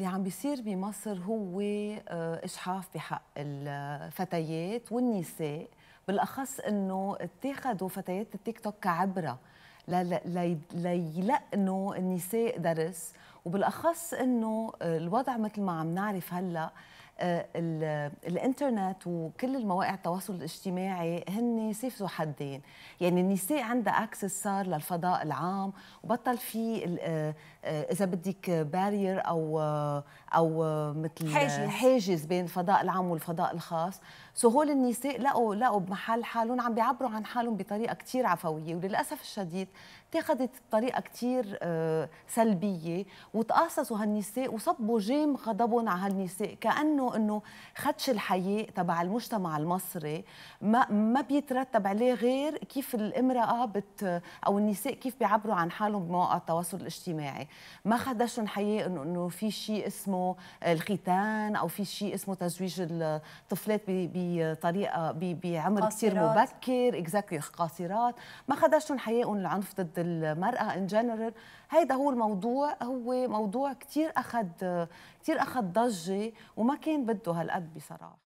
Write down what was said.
اللي عم بيصير بمصر هو إجحاف آه، بحق الفتيات والنساء بالأخص أنه اتخذوا فتيات التيك توك كعبرة ليلقنوا النساء درس وبالأخص أنه الوضع مثل ما عم نعرف هلأ الانترنت وكل المواقع التواصل الاجتماعي هن ذو حدين يعني النساء عندها اكسس صار للفضاء العام وبطل في آه، اذا بدك بارير او او مثل حاجز حاجز بين الفضاء العام والفضاء الخاص سو هول النساء لقوا لقوا بمحل حالهم عم بيعبروا عن حالهم بطريقه كثير عفويه وللاسف الشديد تاخذت بطريقه كثير آه، سلبيه وتقاصصوا هالنساء وصبوا جيم غضبهم على هالنساء كانه انه خدش الحياء تبع المجتمع المصري ما ما بيترتب عليه غير كيف الامراه بت او النساء كيف بيعبروا عن حالهم بمواقع التواصل الاجتماعي ما خدشهم حياه انه انه في شيء اسمه الختان او في شيء اسمه تزويج الطفلات بطريقه بعمر كثير مبكر اكزاكتلي قاصرات ما خدشهم حياه العنف ضد المراه ان جنرال هيدا هو الموضوع هو موضوع كثير اخذ كثير اخذ ضجه وما كان مين بده هالقد بصراحه